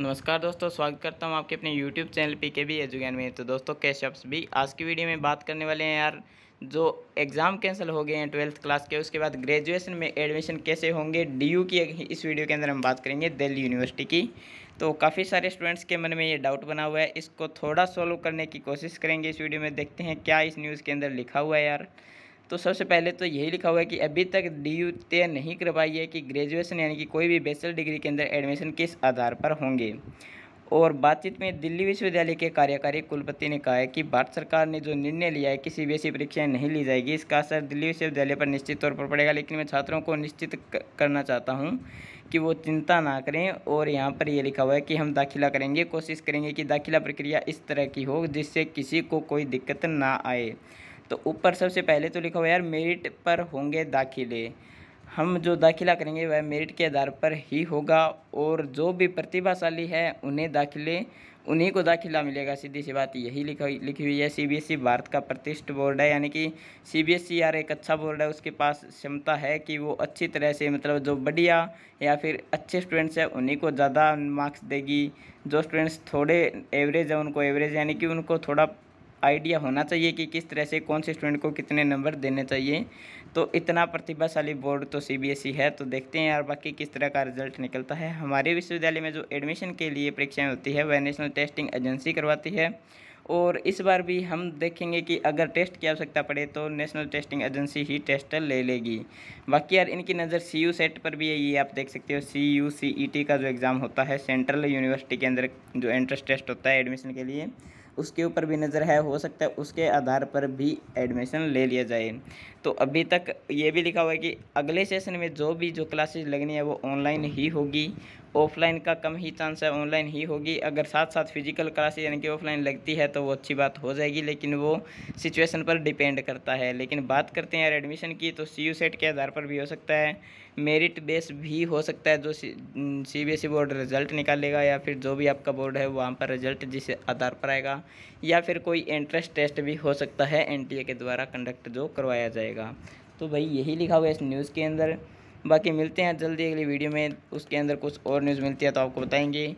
नमस्कार दोस्तों स्वागत करता हूँ आपके अपने YouTube channel P K B Educan में तो दोस्तों कैश अप्स भी आज की वीडियो में बात करने वाले हैं यार जो एग्ज़ाम कैंसिल हो गए हैं ट्वेल्थ क्लास के उसके बाद ग्रेजुएशन में एडमिशन कैसे होंगे यू की इस वीडियो के अंदर हम बात करेंगे दिल्ली यूनिवर्सिटी की तो काफ़ी सारे स्टूडेंट्स के मन में ये डाउट बना हुआ है इसको थोड़ा सॉल्व करने की कोशिश करेंगे इस वीडियो में देखते हैं क्या इस न्यूज़ के अंदर लिखा हुआ है यार तो सबसे पहले तो यही लिखा हुआ है कि अभी तक डी यू तय नहीं करवाई है कि ग्रेजुएशन यानी कि कोई भी बेचलर डिग्री के अंदर एडमिशन किस आधार पर होंगे और बातचीत में दिल्ली विश्वविद्यालय के कार्यकारी कुलपति ने कहा है कि भारत सरकार ने जो निर्णय लिया है कि सी बी e परीक्षाएं नहीं ली जाएगी इसका असर दिल्ली विश्वविद्यालय पर निश्चित तौर पर पड़ेगा लेकिन मैं छात्रों को निश्चित करना चाहता हूँ कि वो चिंता ना करें और यहाँ पर ये लिखा हुआ है कि हम दाखिला करेंगे कोशिश करेंगे कि दाखिला प्रक्रिया इस तरह की हो जिससे किसी को कोई दिक्कत ना आए तो ऊपर सबसे पहले तो लिखा हुआ यार मेरिट पर होंगे दाखिले हम जो दाखिला करेंगे वह मेरिट के आधार पर ही होगा और जो भी प्रतिभाशाली है उन्हें दाखिले उन्हीं को दाखिला मिलेगा सीधी सी बात यही लिखा लिखी हुई है सीबीएसई भारत का प्रतिष्ठित बोर्ड है यानी कि सीबीएसई यार एक अच्छा बोर्ड है उसके पास क्षमता है कि वो अच्छी तरह से मतलब जो बढ़िया या फिर अच्छे स्टूडेंट्स हैं उन्हीं को ज़्यादा मार्क्स देगी जो स्टूडेंट्स थोड़े एवरेज हैं उनको एवरेज यानी कि उनको थोड़ा आइडिया होना चाहिए कि किस तरह से कौन से स्टूडेंट को कितने नंबर देने चाहिए तो इतना प्रतिभाशाली बोर्ड तो सीबीएसई e है तो देखते हैं यार बाकी किस तरह का रिजल्ट निकलता है हमारे विश्वविद्यालय में जो एडमिशन के लिए परीक्षाएं होती है वह नेशनल टेस्टिंग एजेंसी करवाती है और इस बार भी हम देखेंगे कि अगर टेस्ट की आवश्यकता पड़े तो नेशनल टेस्टिंग एजेंसी ही टेस्ट ले लेगी बाकी यार इनकी नज़र सी यू सेट पर भी है ये आप देख सकते हो सी यू सी ई टी का जो एग्ज़ाम होता है सेंट्रल यूनिवर्सिटी के अंदर जो एंट्रेंस टेस्ट होता है एडमिशन के लिए उसके ऊपर भी नज़र है हो सकता है उसके आधार पर भी एडमिशन ले लिया जाए तो अभी तक ये भी लिखा हुआ है कि अगले सेशन में जो भी जो क्लासेज लगनी है वो ऑनलाइन ही होगी ऑफलाइन का कम ही चांस है ऑनलाइन ही होगी अगर साथ साथ फिजिकल क्लासेज यानी कि ऑफलाइन लगती है तो वो अच्छी बात हो जाएगी लेकिन वो सिचुएशन पर डिपेंड करता है लेकिन बात करते हैं यार एडमिशन की तो सी यू सेट के आधार पर भी हो सकता है मेरिट बेस भी हो सकता है जो C B S E board result निकालेगा या फिर जो भी आपका बोर्ड है वहाँ पर रिजल्ट जिस आधार पर आएगा या फिर कोई एंट्रेंस टेस्ट भी हो सकता है एन टी ए के द्वारा कंडक्ट जो करवाया जाएगा तो भाई यही लिखा हुआ है इस न्यूज़ के अंदर बाकी मिलते हैं जल्दी अगली वीडियो में उसके अंदर कुछ और न्यूज़ मिलती है तो आपको बताएंगे